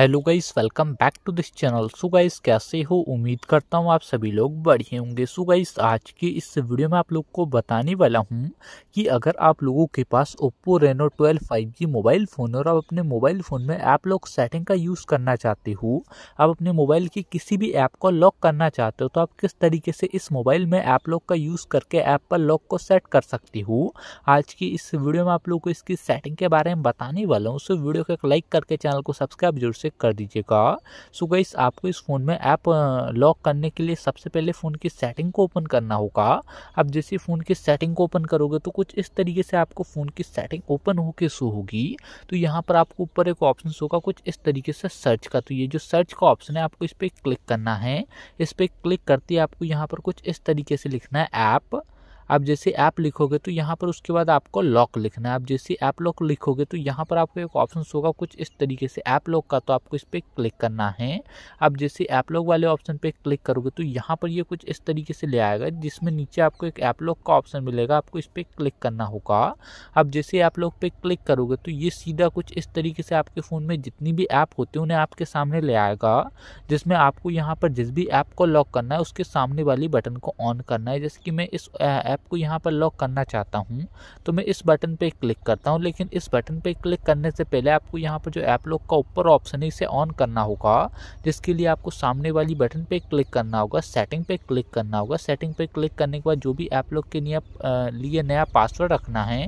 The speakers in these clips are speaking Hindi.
hello guys welcome back to this channel so guys कैसे हो उम्मीद करता हूँ आप सभी लोग बढ़िए होंगे सो गाइस आज की इस वीडियो में आप लोग को बताने वाला हूँ कि अगर आप लोगों के पास Oppo Reno 12 5G mobile phone और आप अपने मोबाइल फ़ोन में ऐप लॉक सेटिंग का यूज़ करना चाहते हो आप अपने मोबाइल की किसी भी ऐप को लॉक करना चाहते हो तो आप किस तरीके से इस मोबाइल में ऐप लॉक का यूज़ करके ऐप पर लॉक को सेट कर सकते हो आज की इस वीडियो में आप लोग को इसकी सेटिंग के बारे में बताने वाला हूँ सो वीडियो को एक लाइक करके चैनल को सब्सक्राइब जरूर से पे कर दीजिएगा सो गाइस आपको इस फ़ोन में ऐप लॉक करने के लिए सबसे पहले फ़ोन की सेटिंग को ओपन करना होगा अब जैसे फ़ोन की सेटिंग को ओपन करोगे तो कुछ इस तरीके से आपको फ़ोन की सेटिंग ओपन होकर शो होगी तो यहाँ पर आपको ऊपर एक ऑप्शन होगा कुछ इस तरीके से सर्च का तो ये जो सर्च का ऑप्शन है आपको इस पर क्लिक करना है इस पर क्लिक करते आपको यहाँ पर कुछ इस तरीके से लिखना है ऐप आप जैसे ऐप लिखोगे तो यहाँ पर उसके बाद आपको लॉक लिखना है आप जैसे ऐप लॉक लिखोगे तो यहाँ पर आपको एक ऑप्शन होगा कुछ इस तरीके से ऐप लॉक का तो आपको इस पर क्लिक करना है आप जैसे ऐप लॉक वाले ऑप्शन पर क्लिक करोगे तो यहाँ पर ये कुछ इस तरीके से ले आएगा जिसमें नीचे आपको एक ऐप लॉक का ऑप्शन मिलेगा आपको इस पर क्लिक करना होगा आप जैसे ऐप लॉक पर क्लिक करोगे तो ये सीधा कुछ इस तरीके से आपके फ़ोन में जितनी भी ऐप होती है उन्हें आपके सामने ले आएगा जिसमें आपको यहाँ पर जिस भी ऐप को लॉक करना है उसके सामने वाली बटन को ऑन करना है जैसे कि मैं इस ऐप ऐप को यहाँ पर लॉक करना चाहता हूँ तो मैं इस बटन पर क्लिक करता हूँ लेकिन इस बटन पर क्लिक करने से पहले आपको यहाँ पर जो ऐप लॉक का ऊपर ऑप्शन है इसे ऑन करना होगा जिसके लिए आपको सामने वाली बटन पर क्लिक करना होगा सेटिंग पे क्लिक करना होगा सेटिंग पर क्लिक करने के बाद जो भी ऐप लॉक के लिए नया पासवर्ड रखना है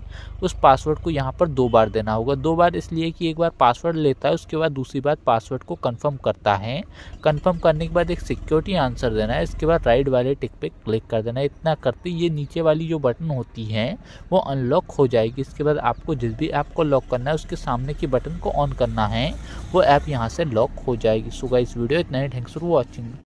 उस पासवर्ड को यहाँ पर दो बार देना होगा दो बार इसलिए कि एक बार पासवर्ड लेता है उसके बाद दूसरी बार पासवर्ड को कन्फर्म करता है कन्फर्म करने के बाद एक सिक्योरिटी आंसर देना है इसके बाद राइट वाले टिक पे क्लिक कर देना है इतना करते ये नीचे वाली जो बटन होती है वो अनलॉक हो जाएगी इसके बाद आपको जिस भी ऐप को लॉक करना है उसके सामने के बटन को ऑन करना है वो ऐप यहाँ से लॉक हो जाएगी सो गाइस वीडियो इतना ही थैंक्स फॉर वॉचिंग